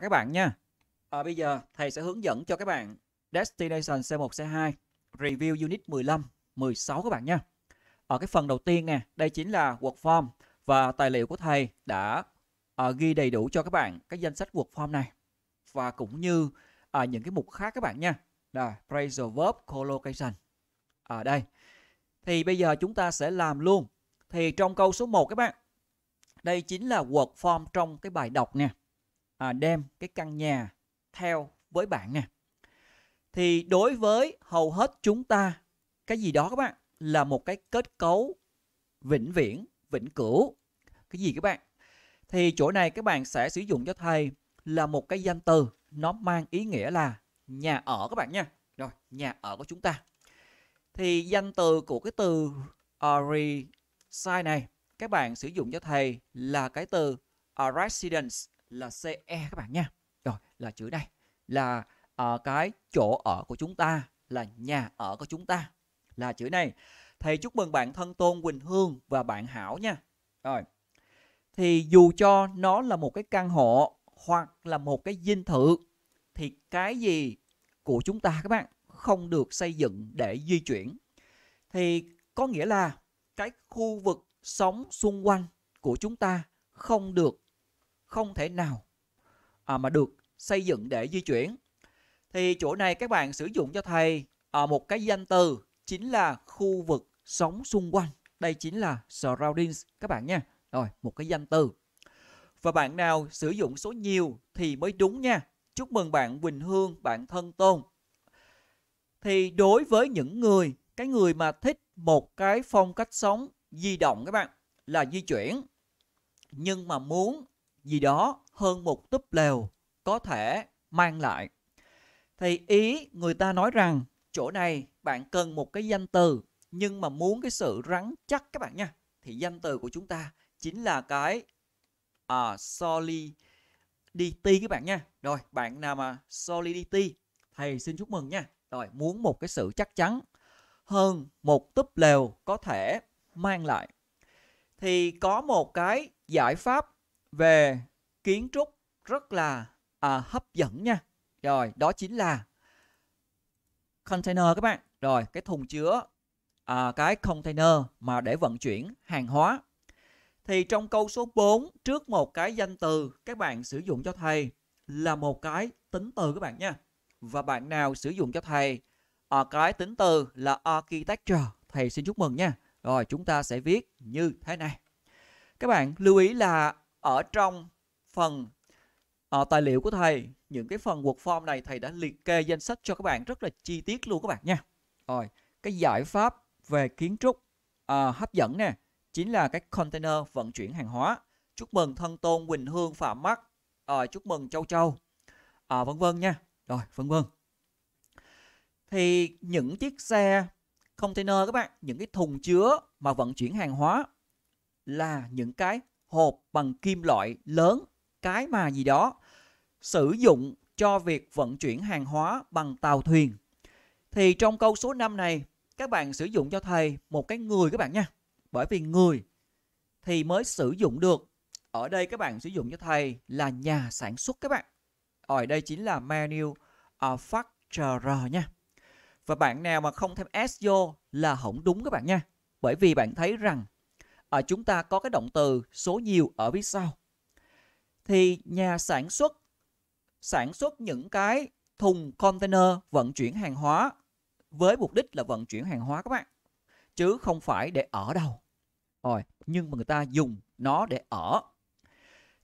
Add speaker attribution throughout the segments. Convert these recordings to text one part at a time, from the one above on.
Speaker 1: các bạn nha. À, bây giờ thầy sẽ hướng dẫn cho các bạn Destination C1, C2 Review Unit 15, 16 các bạn nha. Ở cái phần đầu tiên nè, đây chính là Workform và tài liệu của thầy đã à, ghi đầy đủ cho các bạn cái danh sách Workform này và cũng như à, những cái mục khác các bạn nha. Là Phrasal Verb Collocation. Ở đây. Thì bây giờ chúng ta sẽ làm luôn. Thì trong câu số 1 các bạn, đây chính là Workform trong cái bài đọc nè à, đem cái căn nhà theo với bạn nè thì đối với hầu hết chúng ta cái gì đó các bạn là một cái kết cấu vĩnh viễn vĩnh cửu cái gì các bạn thì chỗ này các bạn sẽ sử dụng cho thầy là một cái danh từ nó mang ý nghĩa là nhà ở các bạn nha rồi nhà ở của chúng ta thì danh từ của cái từ reside này các bạn sử dụng cho thầy là cái từ residence là CE các bạn nha. Rồi là chữ đây là ở ờ, cái chỗ ở của chúng ta là nhà ở của chúng ta là chữ này. Thầy chúc mừng bạn thân Tôn Quỳnh Hương và bạn Hảo nha. Rồi. Thì dù cho nó là một cái căn hộ hoặc là một cái dinh thự thì cái gì của chúng ta các bạn không được xây dựng để di chuyển. Thì có nghĩa là cái khu vực sống xung quanh của chúng ta không được không thể nào à, mà được xây dựng để di chuyển. Thì chỗ này các bạn sử dụng cho thầy à, một cái danh từ chính là khu vực sống xung quanh. Đây chính là surroundings các bạn nha. Rồi, một cái danh từ. Và bạn nào sử dụng số nhiều thì mới đúng nha. Chúc mừng bạn Quỳnh Hương, bạn Thân Tôn. Thì đối với những người, cái người mà thích một cái phong cách sống di động các bạn là di chuyển nhưng mà muốn gì đó hơn một túp lều có thể mang lại. Thì ý người ta nói rằng chỗ này bạn cần một cái danh từ nhưng mà muốn cái sự rắn chắc các bạn nha. Thì danh từ của chúng ta chính là cái à, solidity các bạn nha. Rồi, bạn nào mà solidity thầy xin chúc mừng nha. Rồi, muốn một cái sự chắc chắn hơn một túp lều có thể mang lại. Thì có một cái giải pháp về kiến trúc rất là à, hấp dẫn nha. Rồi, đó chính là container các bạn. Rồi, cái thùng chứa à, cái container mà để vận chuyển hàng hóa. Thì trong câu số 4 trước một cái danh từ các bạn sử dụng cho thầy là một cái tính từ các bạn nha. Và bạn nào sử dụng cho thầy à, cái tính từ là architecture, thầy xin chúc mừng nha. Rồi chúng ta sẽ viết như thế này. Các bạn lưu ý là ở trong phần uh, tài liệu của thầy những cái phần Word form này thầy đã liệt kê danh sách cho các bạn rất là chi tiết luôn các bạn nha rồi cái giải pháp về kiến trúc uh, hấp dẫn nè chính là cái container vận chuyển hàng hóa chúc mừng thân tôn Quỳnh Hương Phạm Mắt uh, ờ, chúc mừng Châu Châu uh, vân vân nha rồi vân vân thì những chiếc xe container các bạn những cái thùng chứa mà vận chuyển hàng hóa là những cái hộp bằng kim loại lớn, cái mà gì đó, sử dụng cho việc vận chuyển hàng hóa bằng tàu thuyền. Thì trong câu số 5 này, các bạn sử dụng cho thầy một cái người các bạn nha. Bởi vì người thì mới sử dụng được. Ở đây các bạn sử dụng cho thầy là nhà sản xuất các bạn. Ở đây chính là manufacturer à, nha. Và bạn nào mà không thêm S vô là không đúng các bạn nha. Bởi vì bạn thấy rằng ở à, chúng ta có cái động từ số nhiều ở phía sau. Thì nhà sản xuất sản xuất những cái thùng container vận chuyển hàng hóa với mục đích là vận chuyển hàng hóa các bạn chứ không phải để ở đâu. Rồi, nhưng mà người ta dùng nó để ở.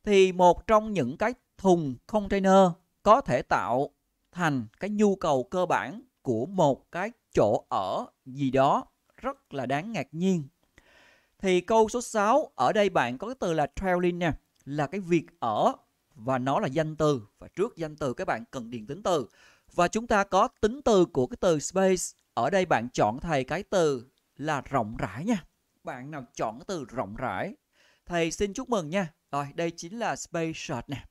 Speaker 1: Thì một trong những cái thùng container có thể tạo thành cái nhu cầu cơ bản của một cái chỗ ở gì đó rất là đáng ngạc nhiên thì câu số 6 ở đây bạn có cái từ là trailing nè, là cái việc ở và nó là danh từ và trước danh từ các bạn cần điền tính từ. Và chúng ta có tính từ của cái từ space. Ở đây bạn chọn thầy cái từ là rộng rãi nha. Bạn nào chọn cái từ rộng rãi. Thầy xin chúc mừng nha. Rồi, đây chính là space shot nè.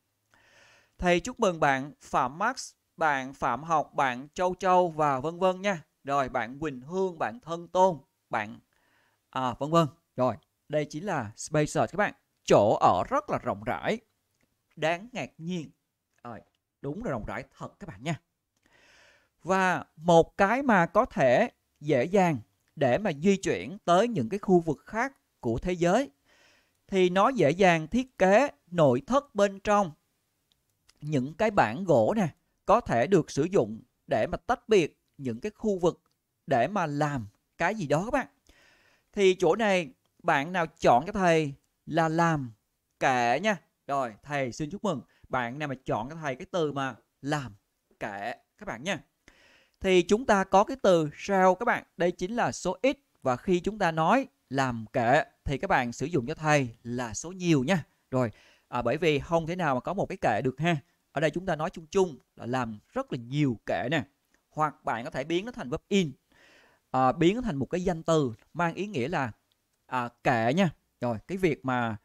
Speaker 1: Thầy chúc mừng bạn Phạm Max, bạn Phạm Học, bạn Châu Châu và vân vân nha. Rồi, bạn Quỳnh Hương, bạn Thân Tôn, bạn à, vân vân. Rồi, đây chính là spacer các bạn. Chỗ ở rất là rộng rãi. Đáng ngạc nhiên. Rồi, đúng là rộng rãi thật các bạn nha. Và một cái mà có thể dễ dàng để mà di chuyển tới những cái khu vực khác của thế giới thì nó dễ dàng thiết kế nội thất bên trong những cái bản gỗ nè có thể được sử dụng để mà tách biệt những cái khu vực để mà làm cái gì đó các bạn thì chỗ này bạn nào chọn cái thầy là làm kệ nha rồi thầy xin chúc mừng bạn nào mà chọn cái thầy cái từ mà làm kệ các bạn nha thì chúng ta có cái từ sao các bạn đây chính là số ít và khi chúng ta nói làm kệ thì các bạn sử dụng cho thầy là số nhiều nha rồi à, bởi vì không thể nào mà có một cái kệ được ha ở đây chúng ta nói chung chung là làm rất là nhiều kệ nè hoặc bạn có thể biến nó thành verb in à, biến nó thành một cái danh từ mang ý nghĩa là à, kệ nha rồi cái việc mà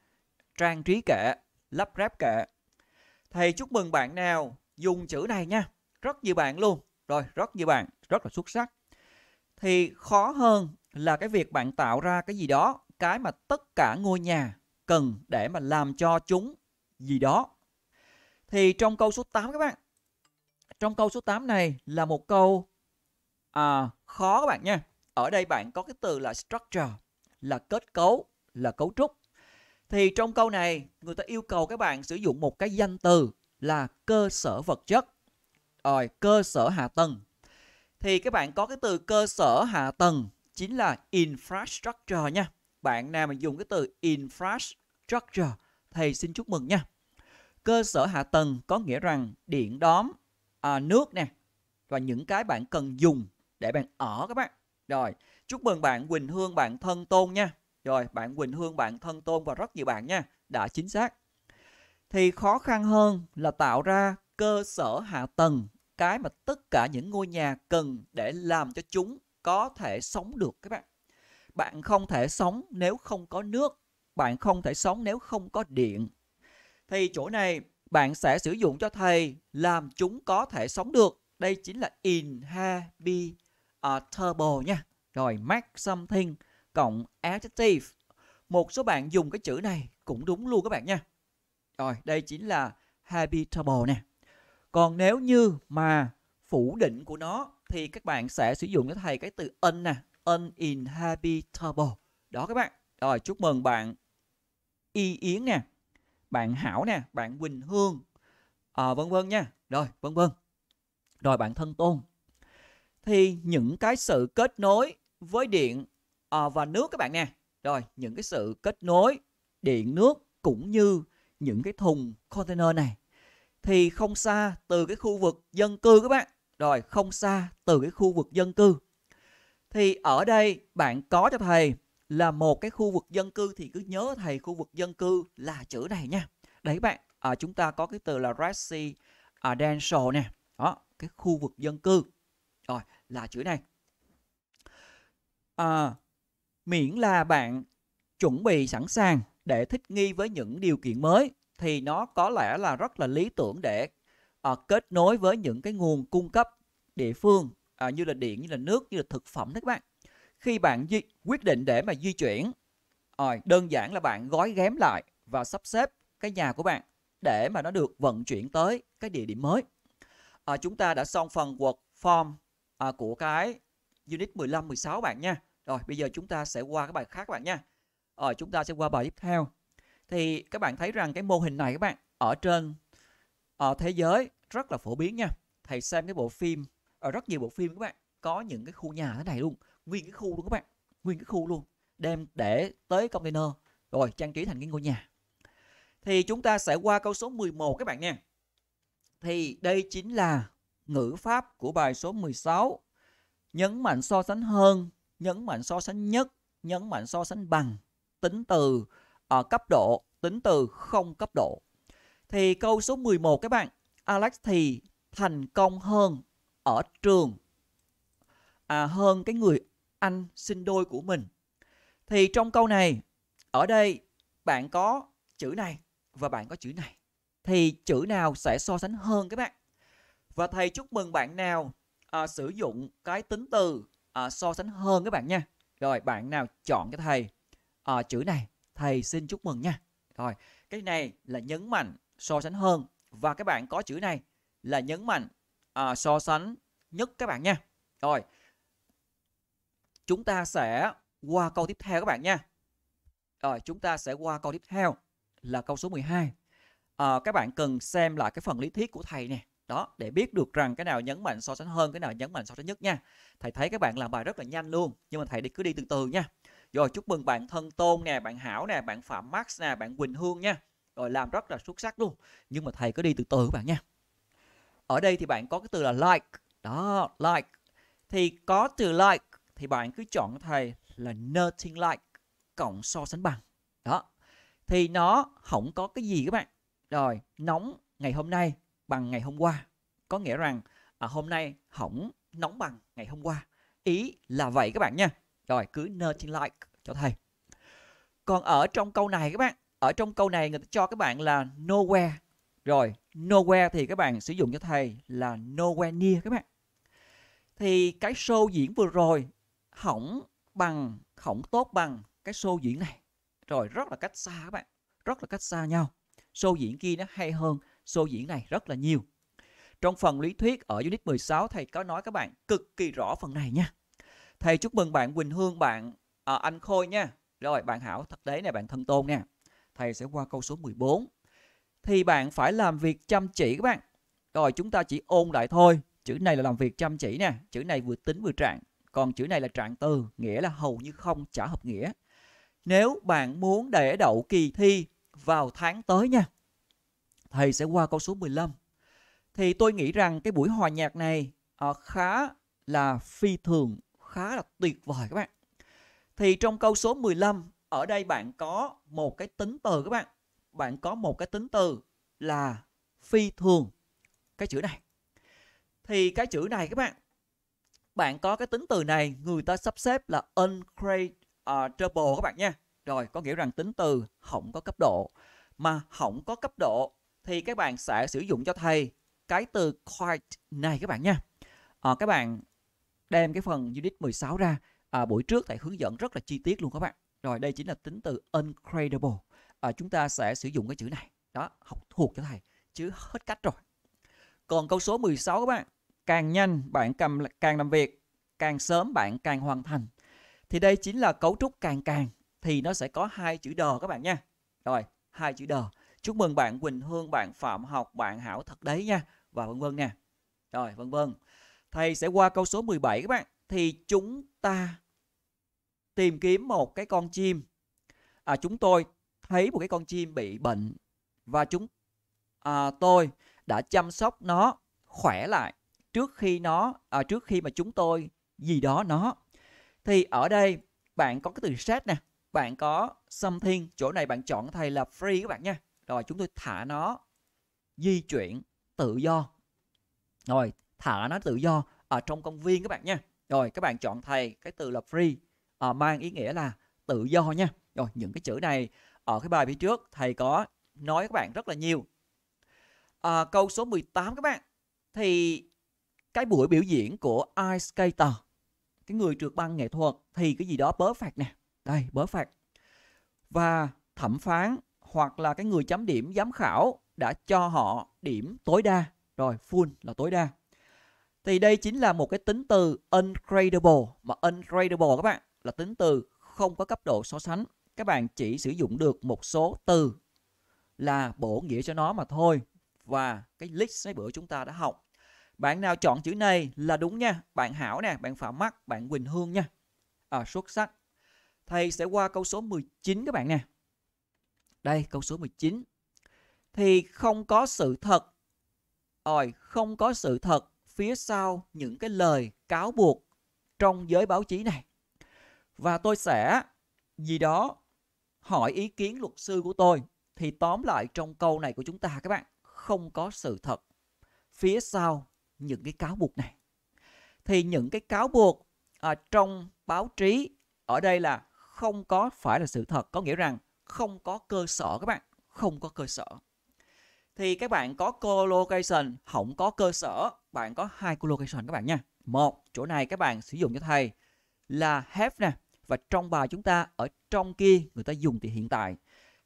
Speaker 1: trang trí kệ lắp ráp kệ thầy chúc mừng bạn nào dùng chữ này nha rất nhiều bạn luôn rồi rất nhiều bạn rất là xuất sắc thì khó hơn là cái việc bạn tạo ra cái gì đó cái mà tất cả ngôi nhà cần để mà làm cho chúng gì đó thì trong câu số 8 các bạn trong câu số 8 này là một câu à, khó các bạn nha ở đây bạn có cái từ là structure là kết cấu, là cấu trúc. Thì trong câu này, người ta yêu cầu các bạn sử dụng một cái danh từ là cơ sở vật chất. Rồi, cơ sở hạ tầng. Thì các bạn có cái từ cơ sở hạ tầng chính là infrastructure nha. Bạn nào mà dùng cái từ infrastructure thì xin chúc mừng nha. Cơ sở hạ tầng có nghĩa rằng điện đóm, à, nước nè và những cái bạn cần dùng để bạn ở các bạn. Rồi, Chúc mừng bạn Quỳnh Hương, bạn Thân Tôn nha. Rồi, bạn Quỳnh Hương, bạn Thân Tôn và rất nhiều bạn nha, đã chính xác. Thì khó khăn hơn là tạo ra cơ sở hạ tầng, cái mà tất cả những ngôi nhà cần để làm cho chúng có thể sống được các bạn. Bạn không thể sống nếu không có nước, bạn không thể sống nếu không có điện. Thì chỗ này bạn sẽ sử dụng cho thầy làm chúng có thể sống được. Đây chính là inhabitable nha rồi mark something cộng adjective. Một số bạn dùng cái chữ này cũng đúng luôn các bạn nha. Rồi, đây chính là habitable nè. Còn nếu như mà phủ định của nó thì các bạn sẽ sử dụng cho thầy cái từ un nè, uninhabitable. Đó các bạn. Rồi, chúc mừng bạn Y Yến nè, bạn Hảo nè, bạn Quỳnh Hương, à, vân vân nha. Rồi, vân vân. Rồi bạn thân tôn. Thì những cái sự kết nối với điện ờ, và nước các bạn nè. Rồi, những cái sự kết nối điện nước cũng như những cái thùng container này thì không xa từ cái khu vực dân cư các bạn. Rồi, không xa từ cái khu vực dân cư. Thì ở đây bạn có cho thầy là một cái khu vực dân cư thì cứ nhớ thầy khu vực dân cư là chữ này nha. Đấy bạn, à, chúng ta có cái từ là residential à, nè. Đó, cái khu vực dân cư. Rồi, là chữ này. À, miễn là bạn chuẩn bị sẵn sàng để thích nghi với những điều kiện mới thì nó có lẽ là rất là lý tưởng để à, kết nối với những cái nguồn cung cấp địa phương à, như là điện như là nước như là thực phẩm đấy các bạn khi bạn di, quyết định để mà di chuyển rồi đơn giản là bạn gói ghém lại và sắp xếp cái nhà của bạn để mà nó được vận chuyển tới cái địa điểm mới à, chúng ta đã xong phần work form à, của cái unit 15 16 bạn nha rồi bây giờ chúng ta sẽ qua cái bài khác các bạn nha. Ờ, chúng ta sẽ qua bài tiếp theo. Thì các bạn thấy rằng cái mô hình này các bạn ở trên ở ờ, thế giới rất là phổ biến nha. Thầy xem cái bộ phim ở ờ, rất nhiều bộ phim các bạn có những cái khu nhà thế này luôn, nguyên cái khu luôn các bạn, nguyên cái khu luôn, đem để tới container rồi trang trí thành cái ngôi nhà. Thì chúng ta sẽ qua câu số 11 các bạn nha. Thì đây chính là ngữ pháp của bài số 16 nhấn mạnh so sánh hơn nhấn mạnh so sánh nhất nhấn mạnh so sánh bằng tính từ uh, cấp độ tính từ không cấp độ thì câu số 11 các bạn Alex thì thành công hơn ở trường à, hơn cái người anh sinh đôi của mình thì trong câu này ở đây bạn có chữ này và bạn có chữ này thì chữ nào sẽ so sánh hơn các bạn và thầy chúc mừng bạn nào à, sử dụng cái tính từ à, so sánh hơn các bạn nha rồi bạn nào chọn cái thầy à, chữ này thầy xin chúc mừng nha rồi cái này là nhấn mạnh so sánh hơn và các bạn có chữ này là nhấn mạnh à, so sánh nhất các bạn nha rồi chúng ta sẽ qua câu tiếp theo các bạn nha rồi chúng ta sẽ qua câu tiếp theo là câu số 12 à, các bạn cần xem lại cái phần lý thuyết của thầy nè đó để biết được rằng cái nào nhấn mạnh so sánh hơn cái nào nhấn mạnh so sánh nhất nha thầy thấy các bạn làm bài rất là nhanh luôn nhưng mà thầy đi cứ đi từ từ nha rồi chúc mừng bạn thân tôn nè bạn hảo nè bạn phạm max nè bạn quỳnh hương nha rồi làm rất là xuất sắc luôn nhưng mà thầy cứ đi từ từ các bạn nha ở đây thì bạn có cái từ là like đó like thì có từ like thì bạn cứ chọn thầy là nothing like cộng so sánh bằng đó thì nó không có cái gì các bạn rồi nóng ngày hôm nay bằng ngày hôm qua có nghĩa rằng à, hôm nay hỏng nóng bằng ngày hôm qua ý là vậy các bạn nha rồi cứ nơ trên like cho thầy còn ở trong câu này các bạn ở trong câu này người ta cho các bạn là nowhere rồi nowhere thì các bạn sử dụng cho thầy là nowhere near các bạn thì cái show diễn vừa rồi hỏng bằng hỏng tốt bằng cái show diễn này rồi rất là cách xa các bạn rất là cách xa nhau show diễn kia nó hay hơn số diễn này rất là nhiều. Trong phần lý thuyết ở unit 16 thầy có nói các bạn cực kỳ rõ phần này nha. Thầy chúc mừng bạn Quỳnh Hương, bạn à, anh Khôi nha. Rồi bạn Hảo thật đấy này bạn thân tôn nè. Thầy sẽ qua câu số 14. Thì bạn phải làm việc chăm chỉ các bạn. Rồi chúng ta chỉ ôn lại thôi. Chữ này là làm việc chăm chỉ nè. Chữ này vừa tính vừa trạng. Còn chữ này là trạng từ, nghĩa là hầu như không trả hợp nghĩa. Nếu bạn muốn để đậu kỳ thi vào tháng tới nha thầy sẽ qua câu số 15. Thì tôi nghĩ rằng cái buổi hòa nhạc này uh, khá là phi thường, khá là tuyệt vời các bạn. Thì trong câu số 15 ở đây bạn có một cái tính từ các bạn. Bạn có một cái tính từ là phi thường cái chữ này. Thì cái chữ này các bạn bạn có cái tính từ này người ta sắp xếp là uncreditable ờ, các bạn nha. Rồi có nghĩa rằng tính từ không có cấp độ mà không có cấp độ thì các bạn sẽ sử dụng cho thầy cái từ quite này các bạn nha. À, ờ, các bạn đem cái phần unit 16 ra à, buổi trước thầy hướng dẫn rất là chi tiết luôn các bạn. Rồi đây chính là tính từ incredible. À, ờ, chúng ta sẽ sử dụng cái chữ này. Đó, học thuộc cho thầy chứ hết cách rồi. Còn câu số 16 các bạn, càng nhanh bạn cầm càng làm việc, càng sớm bạn càng hoàn thành. Thì đây chính là cấu trúc càng càng thì nó sẽ có hai chữ đờ các bạn nha. Rồi, hai chữ đờ chúc mừng bạn Quỳnh Hương bạn Phạm Học bạn Hảo thật đấy nha và vân vân nè rồi vân vân thầy sẽ qua câu số 17 các bạn thì chúng ta tìm kiếm một cái con chim à, chúng tôi thấy một cái con chim bị bệnh và chúng à, tôi đã chăm sóc nó khỏe lại trước khi nó à, trước khi mà chúng tôi gì đó nó thì ở đây bạn có cái từ set nè bạn có something chỗ này bạn chọn thầy là free các bạn nha rồi chúng tôi thả nó di chuyển tự do rồi thả nó tự do ở trong công viên các bạn nha rồi các bạn chọn thầy cái từ là free à, mang ý nghĩa là tự do nha rồi những cái chữ này ở cái bài phía trước thầy có nói các bạn rất là nhiều à, câu số 18 các bạn thì cái buổi biểu diễn của ice skater cái người trượt băng nghệ thuật thì cái gì đó bớ phạt nè đây bớ phạt và thẩm phán hoặc là cái người chấm điểm giám khảo đã cho họ điểm tối đa rồi full là tối đa thì đây chính là một cái tính từ ungradable mà ungradable các bạn là tính từ không có cấp độ so sánh các bạn chỉ sử dụng được một số từ là bổ nghĩa cho nó mà thôi và cái list mấy bữa chúng ta đã học bạn nào chọn chữ này là đúng nha bạn Hảo nè bạn Phạm Mắt bạn Quỳnh Hương nha à, xuất sắc thầy sẽ qua câu số 19 các bạn nè đây câu số 19. Thì không có sự thật. Rồi, không có sự thật phía sau những cái lời cáo buộc trong giới báo chí này. Và tôi sẽ gì đó hỏi ý kiến luật sư của tôi thì tóm lại trong câu này của chúng ta các bạn không có sự thật phía sau những cái cáo buộc này thì những cái cáo buộc à, trong báo chí ở đây là không có phải là sự thật có nghĩa rằng không có cơ sở các bạn không có cơ sở thì các bạn có collocation không có cơ sở bạn có hai collocation các bạn nha một chỗ này các bạn sử dụng cho thầy là have nè và trong bài chúng ta ở trong kia người ta dùng thì hiện tại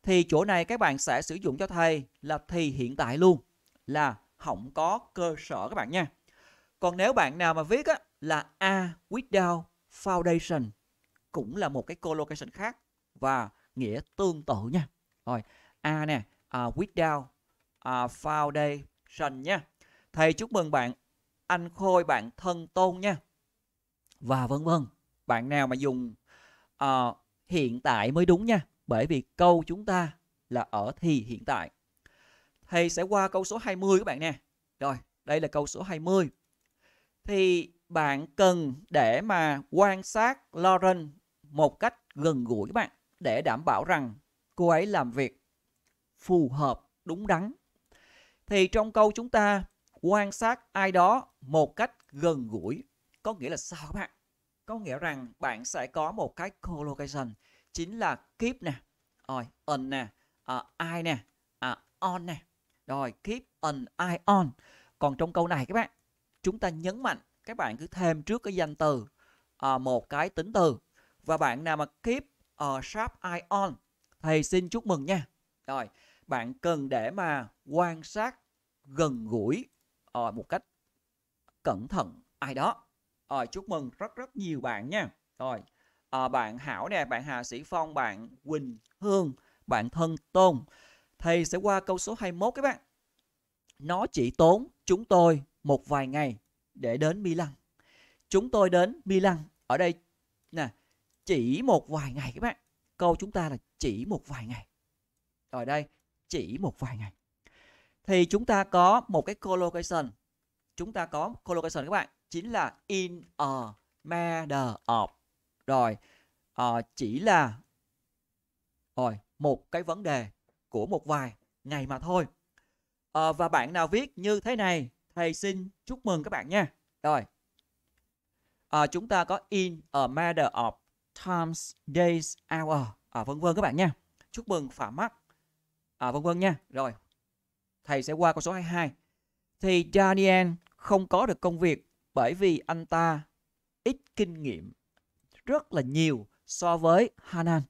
Speaker 1: thì chỗ này các bạn sẽ sử dụng cho thầy là thì hiện tại luôn là không có cơ sở các bạn nha còn nếu bạn nào mà viết á, là a without foundation cũng là một cái collocation khác và nghĩa tương tự nha rồi a nè uh, without uh, foundation nha thầy chúc mừng bạn anh khôi bạn thân tôn nha và vân vân bạn nào mà dùng uh, hiện tại mới đúng nha bởi vì câu chúng ta là ở thì hiện tại thầy sẽ qua câu số 20 các bạn nè rồi đây là câu số 20 thì bạn cần để mà quan sát Lauren một cách gần gũi các bạn để đảm bảo rằng cô ấy làm việc phù hợp đúng đắn. Thì trong câu chúng ta quan sát ai đó một cách gần gũi có nghĩa là sao các bạn? Có nghĩa rằng bạn sẽ có một cái collocation chính là keep nè, rồi on nè, ai à, I nè, à, on nè. Rồi keep an eye on. Còn trong câu này các bạn, chúng ta nhấn mạnh các bạn cứ thêm trước cái danh từ à, một cái tính từ và bạn nào mà keep ở Sharp Eye Thầy xin chúc mừng nha. Rồi, bạn cần để mà quan sát gần gũi ở ờ, một cách cẩn thận ai đó. Rồi, ờ, chúc mừng rất rất nhiều bạn nha. Rồi, à, bạn Hảo nè, bạn Hà Sĩ Phong, bạn Quỳnh Hương, bạn Thân Tôn. Thầy sẽ qua câu số 21 các bạn. Nó chỉ tốn chúng tôi một vài ngày để đến Milan. Chúng tôi đến Milan. Ở đây nè, chỉ một vài ngày các bạn câu chúng ta là chỉ một vài ngày rồi đây chỉ một vài ngày thì chúng ta có một cái collocation chúng ta có collocation các bạn chính là in a matter of rồi uh, chỉ là rồi một cái vấn đề của một vài ngày mà thôi uh, và bạn nào viết như thế này thầy xin chúc mừng các bạn nha rồi uh, chúng ta có in a matter of times, days, hour à, vân vân các bạn nha. Chúc mừng Phạm mắc À, vân vân nha. Rồi. Thầy sẽ qua câu số 22. Thì Daniel không có được công việc bởi vì anh ta ít kinh nghiệm rất là nhiều so với Hanan.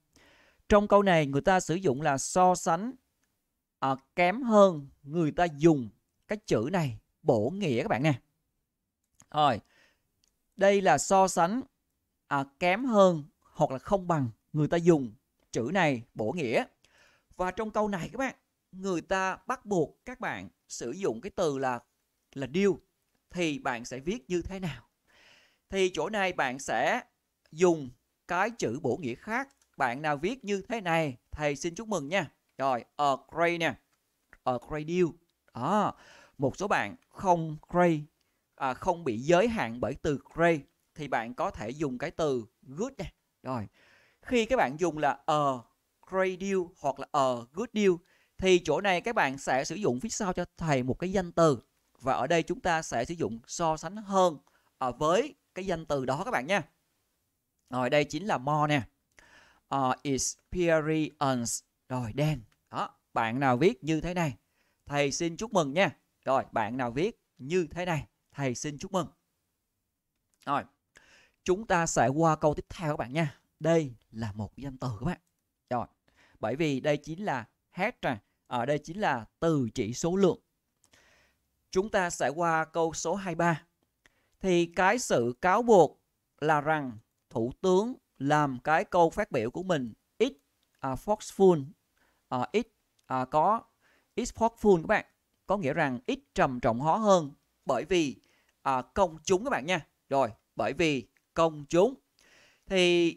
Speaker 1: Trong câu này người ta sử dụng là so sánh à, kém hơn người ta dùng cái chữ này bổ nghĩa các bạn nè. Rồi. Đây là so sánh à, kém hơn hoặc là không bằng người ta dùng chữ này bổ nghĩa. Và trong câu này các bạn, người ta bắt buộc các bạn sử dụng cái từ là là deal thì bạn sẽ viết như thế nào? Thì chỗ này bạn sẽ dùng cái chữ bổ nghĩa khác. Bạn nào viết như thế này, thầy xin chúc mừng nha. Rồi, a great nè. A great deal. Đó. Một số bạn không great à, không bị giới hạn bởi từ great thì bạn có thể dùng cái từ good nè rồi. Khi các bạn dùng là a ờ", great deal hoặc là a ờ", good deal thì chỗ này các bạn sẽ sử dụng phía sau cho thầy một cái danh từ và ở đây chúng ta sẽ sử dụng so sánh hơn ở à, với cái danh từ đó các bạn nha. Rồi đây chính là more nè. Uh, ờ", experience. Rồi đen. Đó, bạn nào viết như thế này, thầy xin chúc mừng nha. Rồi, bạn nào viết như thế này, thầy xin chúc mừng. Rồi chúng ta sẽ qua câu tiếp theo các bạn nha đây là một danh từ các bạn rồi bởi vì đây chính là hết rồi ở đây chính là từ chỉ số lượng chúng ta sẽ qua câu số 23 thì cái sự cáo buộc là rằng thủ tướng làm cái câu phát biểu của mình ít uh, à, forceful uh, ít uh, có ít forceful các bạn có nghĩa rằng ít trầm trọng hóa hơn bởi vì uh, công chúng các bạn nha rồi bởi vì công chúng. Thì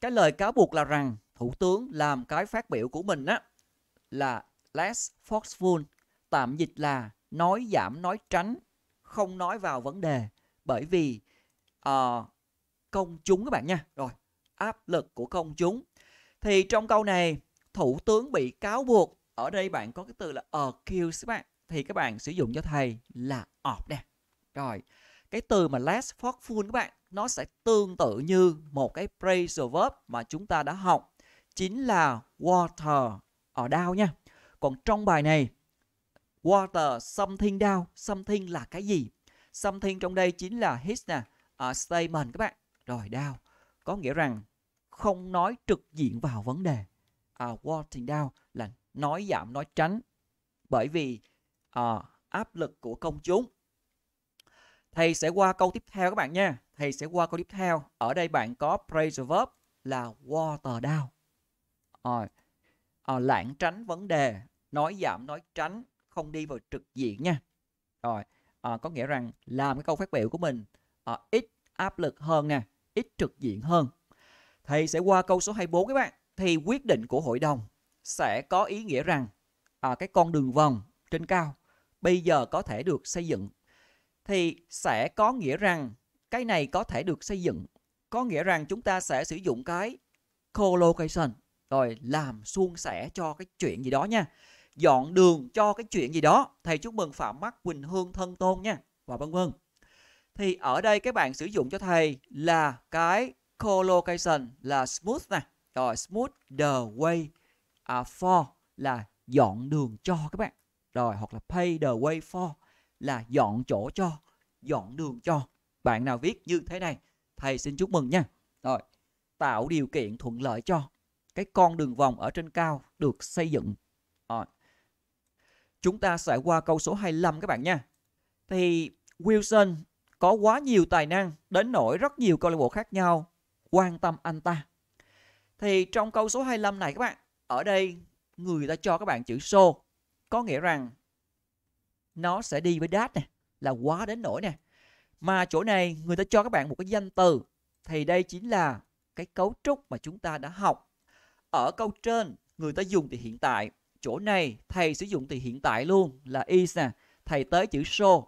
Speaker 1: cái lời cáo buộc là rằng thủ tướng làm cái phát biểu của mình á là less forceful, tạm dịch là nói giảm nói tránh, không nói vào vấn đề bởi vì uh, công chúng các bạn nha. Rồi, áp lực của công chúng. Thì trong câu này thủ tướng bị cáo buộc ở đây bạn có cái từ là accuse các bạn thì các bạn sử dụng cho thầy là of nè. Rồi, cái từ mà less forceful các bạn nó sẽ tương tự như một cái phrasal verb mà chúng ta đã học chính là water ở down nha. Còn trong bài này water something down, something là cái gì? Something trong đây chính là his nè, uh, statement các bạn. Rồi down có nghĩa rằng không nói trực diện vào vấn đề. Uh, à, watering down là nói giảm nói tránh bởi vì uh, áp lực của công chúng. Thầy sẽ qua câu tiếp theo các bạn nha thì sẽ qua câu tiếp theo. Ở đây bạn có praise verb là water down. Rồi. À, ờ, lãng tránh vấn đề, nói giảm, nói tránh, không đi vào trực diện nha. Rồi, à, có nghĩa rằng làm cái câu phát biểu của mình à, ít áp lực hơn nè, ít trực diện hơn. Thì sẽ qua câu số 24 các bạn. Thì quyết định của hội đồng sẽ có ý nghĩa rằng à, cái con đường vòng trên cao bây giờ có thể được xây dựng thì sẽ có nghĩa rằng cái này có thể được xây dựng có nghĩa rằng chúng ta sẽ sử dụng cái collocation rồi làm suôn sẻ cho cái chuyện gì đó nha dọn đường cho cái chuyện gì đó thầy chúc mừng phạm mắt quỳnh hương thân tôn nha và vân vân thì ở đây các bạn sử dụng cho thầy là cái collocation là smooth nè rồi smooth the way à, for là dọn đường cho các bạn rồi hoặc là pay the way for là dọn chỗ cho dọn đường cho bạn nào viết như thế này, thầy xin chúc mừng nha. Rồi, tạo điều kiện thuận lợi cho cái con đường vòng ở trên cao được xây dựng. Rồi. Chúng ta sẽ qua câu số 25 các bạn nha. Thì Wilson có quá nhiều tài năng đến nỗi rất nhiều câu lạc bộ khác nhau quan tâm anh ta. Thì trong câu số 25 này các bạn, ở đây người ta cho các bạn chữ số có nghĩa rằng nó sẽ đi với dad nè, là quá đến nỗi nè. Mà chỗ này người ta cho các bạn một cái danh từ thì đây chính là cái cấu trúc mà chúng ta đã học. Ở câu trên người ta dùng thì hiện tại, chỗ này thầy sử dụng thì hiện tại luôn là is nè, thầy tới chữ show.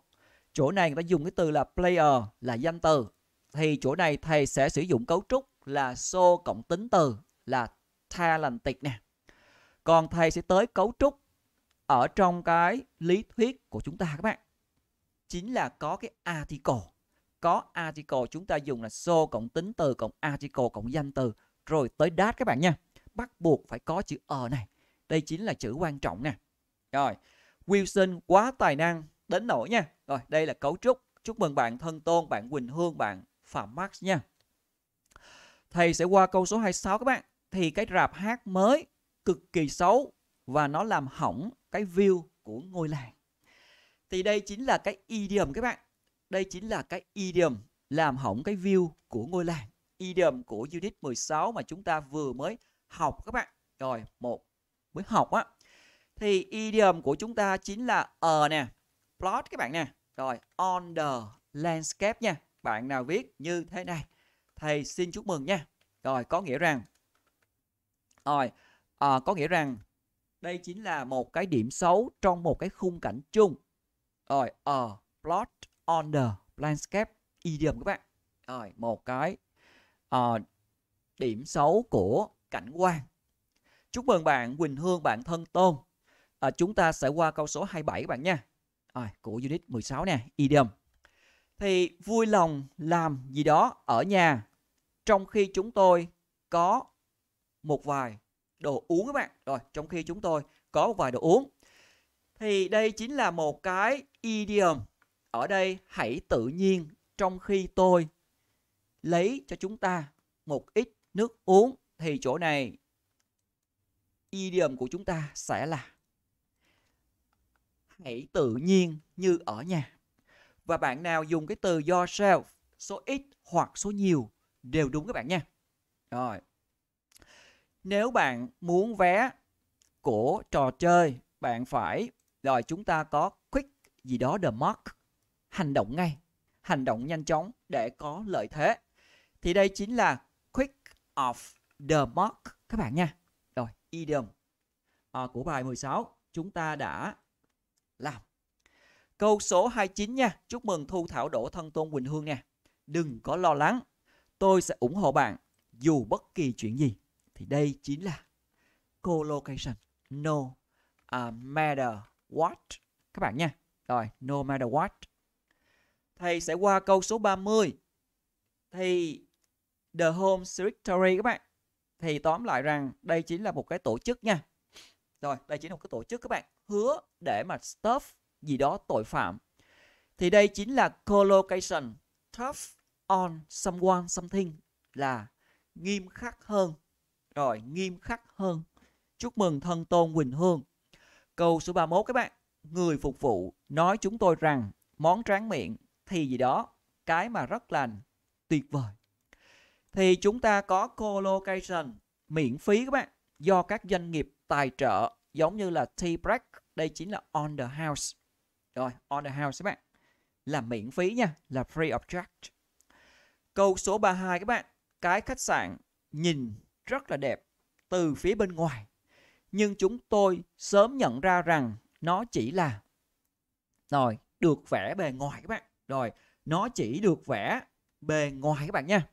Speaker 1: Chỗ này người ta dùng cái từ là player là danh từ. Thì chỗ này thầy sẽ sử dụng cấu trúc là show cộng tính từ là talented nè. Còn thầy sẽ tới cấu trúc ở trong cái lý thuyết của chúng ta các bạn chính là có cái article. Có article chúng ta dùng là so cộng tính từ cộng article cộng danh từ rồi tới date các bạn nha. Bắt buộc phải có chữ ờ này. Đây chính là chữ quan trọng nè. Rồi, Wilson quá tài năng đến nỗi nha. Rồi, đây là cấu trúc. Chúc mừng bạn Thân Tôn, bạn Quỳnh Hương, bạn Phạm Max nha. Thầy sẽ qua câu số 26 các bạn. Thì cái rạp hát mới cực kỳ xấu và nó làm hỏng cái view của ngôi làng. Thì đây chính là cái idiom các bạn. Đây chính là cái idiom làm hỏng cái view của ngôi làng. Idiom của unit 16 mà chúng ta vừa mới học các bạn. Rồi, một mới học á. Thì idiom của chúng ta chính là ở nè, plot các bạn nè. Rồi, on the landscape nha. Bạn nào viết như thế này. Thầy xin chúc mừng nha. Rồi, có nghĩa rằng Rồi, à, có nghĩa rằng đây chính là một cái điểm xấu trong một cái khung cảnh chung rồi ở plot on the landscape y điểm các bạn rồi một cái uh, điểm xấu của cảnh quan chúc mừng bạn Quỳnh Hương bạn thân tôn à, chúng ta sẽ qua câu số 27 các bạn nha à, của unit 16 nè idiom thì vui lòng làm gì đó ở nhà trong khi chúng tôi có một vài đồ uống các bạn rồi trong khi chúng tôi có một vài đồ uống thì đây chính là một cái idiom ở đây hãy tự nhiên trong khi tôi lấy cho chúng ta một ít nước uống thì chỗ này idiom của chúng ta sẽ là hãy tự nhiên như ở nhà. Và bạn nào dùng cái từ yourself, số ít hoặc số nhiều đều đúng các bạn nha. Rồi. Nếu bạn muốn vé của trò chơi, bạn phải rồi chúng ta có gì đó the mark hành động ngay hành động nhanh chóng để có lợi thế thì đây chính là quick off the mark các bạn nha rồi idiom à, của bài 16 chúng ta đã làm câu số 29 nha chúc mừng thu thảo đổ thân tôn quỳnh hương nè đừng có lo lắng tôi sẽ ủng hộ bạn dù bất kỳ chuyện gì thì đây chính là collocation no uh, matter what các bạn nha rồi, no matter what. Thầy sẽ qua câu số 30. Thì The Home Secretary các bạn. Thì tóm lại rằng đây chính là một cái tổ chức nha. Rồi, đây chính là một cái tổ chức các bạn. Hứa để mà stop gì đó tội phạm. Thì đây chính là collocation tough on someone something là nghiêm khắc hơn. Rồi, nghiêm khắc hơn. Chúc mừng thân tôn Quỳnh Hương. Câu số 31 các bạn người phục vụ nói chúng tôi rằng món tráng miệng thì gì đó, cái mà rất lành, tuyệt vời. Thì chúng ta có colocation miễn phí các bạn do các doanh nghiệp tài trợ giống như là Tea Break, đây chính là On The House. Rồi, On The House các bạn là miễn phí nha, là free of charge. Câu số 32 các bạn, cái khách sạn nhìn rất là đẹp từ phía bên ngoài. Nhưng chúng tôi sớm nhận ra rằng nó chỉ là rồi được vẽ bề ngoài các bạn rồi nó chỉ được vẽ bề ngoài các bạn nha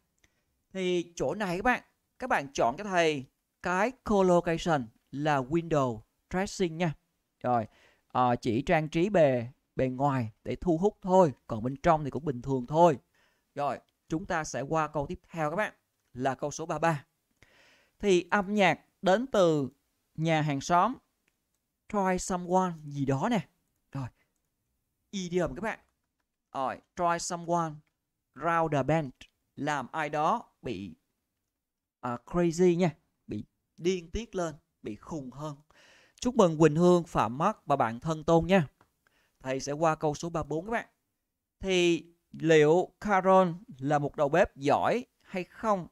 Speaker 1: thì chỗ này các bạn các bạn chọn cho thầy cái collocation là window dressing nha rồi à, chỉ trang trí bề bề ngoài để thu hút thôi còn bên trong thì cũng bình thường thôi rồi chúng ta sẽ qua câu tiếp theo các bạn là câu số 33 thì âm nhạc đến từ nhà hàng xóm try someone gì đó nè rồi idiom các bạn rồi try someone round the bend làm ai đó bị uh, crazy nha bị điên tiết lên bị khùng hơn chúc mừng Quỳnh Hương Phạm Mắt và bạn thân tôn nha thầy sẽ qua câu số 34 các bạn thì liệu Carol là một đầu bếp giỏi hay không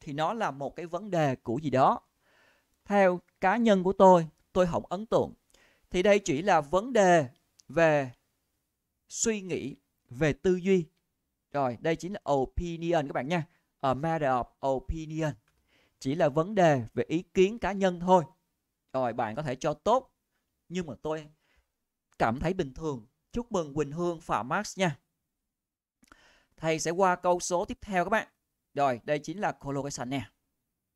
Speaker 1: thì nó là một cái vấn đề của gì đó theo cá nhân của tôi tôi không ấn tượng thì đây chỉ là vấn đề về suy nghĩ về tư duy rồi đây chính là opinion các bạn nha a matter of opinion chỉ là vấn đề về ý kiến cá nhân thôi rồi bạn có thể cho tốt nhưng mà tôi cảm thấy bình thường chúc mừng Quỳnh Hương Phạm Max nha thầy sẽ qua câu số tiếp theo các bạn rồi đây chính là collocation nè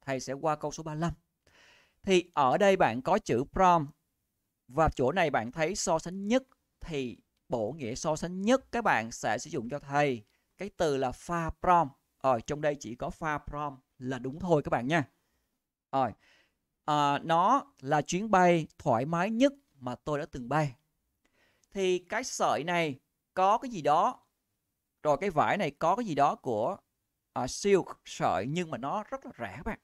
Speaker 1: thầy sẽ qua câu số 35 thì ở đây bạn có chữ from và chỗ này bạn thấy so sánh nhất thì bổ nghĩa so sánh nhất các bạn sẽ sử dụng cho thầy cái từ là far from. Rồi trong đây chỉ có far from là đúng thôi các bạn nha. Rồi. À, nó là chuyến bay thoải mái nhất mà tôi đã từng bay. Thì cái sợi này có cái gì đó rồi cái vải này có cái gì đó của uh, silk sợi nhưng mà nó rất là rẻ các bạn.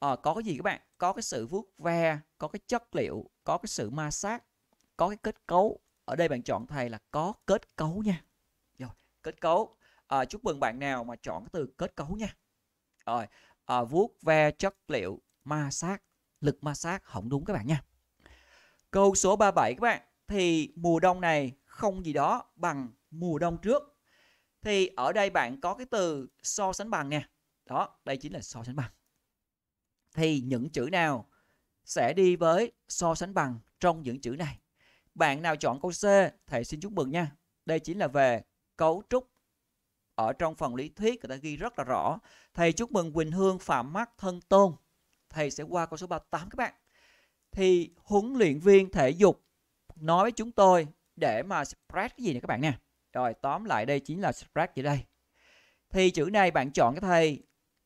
Speaker 1: À, có cái gì các bạn? có cái sự vuốt ve có cái chất liệu có cái sự ma sát có cái kết cấu ở đây bạn chọn thầy là có kết cấu nha rồi kết cấu à, chúc mừng bạn nào mà chọn cái từ kết cấu nha rồi à, vuốt ve chất liệu ma sát lực ma sát không đúng các bạn nha câu số 37 các bạn thì mùa đông này không gì đó bằng mùa đông trước thì ở đây bạn có cái từ so sánh bằng nè đó đây chính là so sánh bằng thì những chữ nào sẽ đi với so sánh bằng trong những chữ này? Bạn nào chọn câu C, thầy xin chúc mừng nha. Đây chính là về cấu trúc ở trong phần lý thuyết người ta ghi rất là rõ. Thầy chúc mừng Quỳnh Hương Phạm Mắt Thân Tôn. Thầy sẽ qua câu số 38 các bạn. Thì huấn luyện viên thể dục nói với chúng tôi để mà spread cái gì nè các bạn nè. Rồi tóm lại đây chính là spread vậy đây. Thì chữ này bạn chọn cái thầy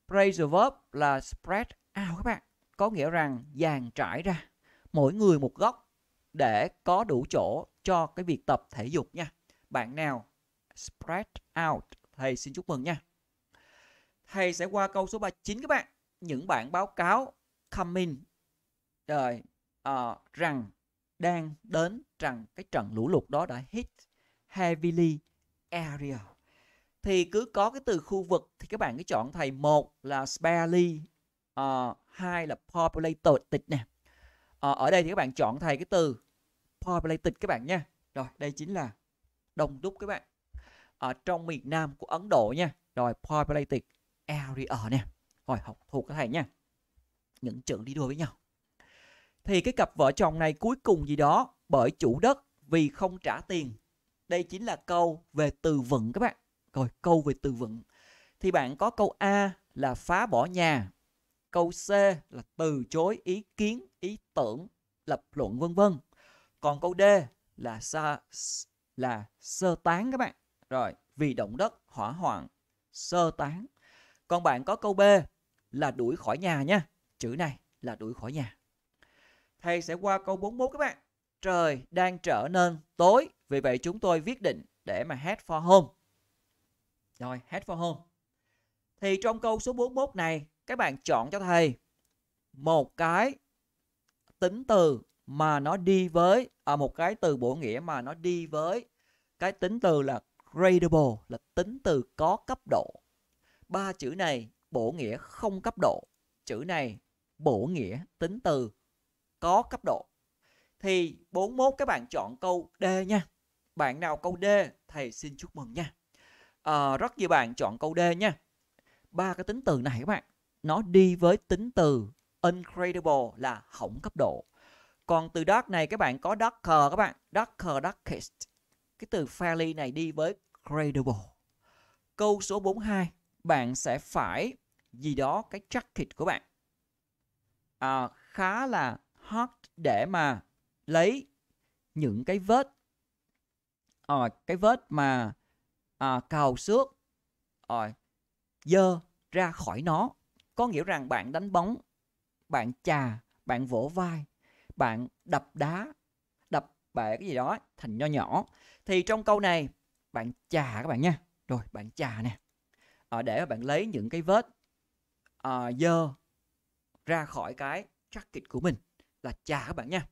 Speaker 1: praise verb là spread ao các bạn có nghĩa rằng dàn trải ra mỗi người một góc để có đủ chỗ cho cái việc tập thể dục nha bạn nào spread out thầy xin chúc mừng nha thầy sẽ qua câu số 39 các bạn những bạn báo cáo coming rồi uh, rằng đang đến rằng cái trận lũ lụt đó đã hit heavily area thì cứ có cái từ khu vực thì các bạn cứ chọn thầy một là sparely uh, hai là populated nè uh, ở đây thì các bạn chọn thầy cái từ populated các bạn nha rồi đây chính là đông đúc các bạn ở ờ, uh, trong miền Nam của Ấn Độ nha rồi populated area nè rồi học thuộc các thầy nha những chữ đi đôi với nhau thì cái cặp vợ chồng này cuối cùng gì đó bởi chủ đất vì không trả tiền đây chính là câu về từ vựng các bạn rồi câu về từ vựng thì bạn có câu A là phá bỏ nhà Câu C là từ chối ý kiến, ý tưởng, lập luận vân vân. Còn câu D là sa là sơ tán các bạn. Rồi, vì động đất, hỏa hoạn, sơ tán. Còn bạn có câu B là đuổi khỏi nhà nha. Chữ này là đuổi khỏi nhà. Thầy sẽ qua câu 41 các bạn. Trời đang trở nên tối, vì vậy chúng tôi viết định để mà head for home. Rồi, head for home. Thì trong câu số 41 này các bạn chọn cho thầy một cái tính từ mà nó đi với à, một cái từ bổ nghĩa mà nó đi với cái tính từ là gradable là tính từ có cấp độ ba chữ này bổ nghĩa không cấp độ chữ này bổ nghĩa tính từ có cấp độ thì 41 các bạn chọn câu D nha bạn nào câu D thầy xin chúc mừng nha à, rất nhiều bạn chọn câu D nha ba cái tính từ này các bạn nó đi với tính từ incredible là hỏng cấp độ còn từ dark này các bạn có darker các bạn darker darkest cái từ fairly này đi với credible câu số 42 bạn sẽ phải gì đó cái jacket của bạn à, khá là hot để mà lấy những cái vết à, cái vết mà à, cào xước à, dơ ra khỏi nó có nghĩa rằng bạn đánh bóng, bạn chà, bạn vỗ vai, bạn đập đá, đập bể cái gì đó thành nho nhỏ. Thì trong câu này bạn chà các bạn nha. Rồi bạn chà nè. À, để bạn lấy những cái vết à, dơ ra khỏi cái jacket của mình là chà các bạn nha.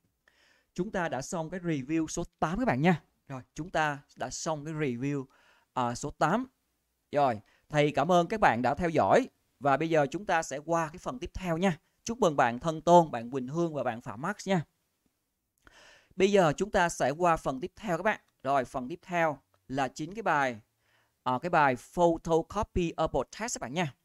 Speaker 1: Chúng ta đã xong cái review số 8 các bạn nha. Rồi, chúng ta đã xong cái review à, số 8. Rồi, thầy cảm ơn các bạn đã theo dõi. Và bây giờ chúng ta sẽ qua cái phần tiếp theo nha. Chúc mừng bạn Thân Tôn, bạn Quỳnh Hương và bạn Phạm Max nha. Bây giờ chúng ta sẽ qua phần tiếp theo các bạn. Rồi phần tiếp theo là chính cái bài à, cái bài photocopy a test các bạn nha.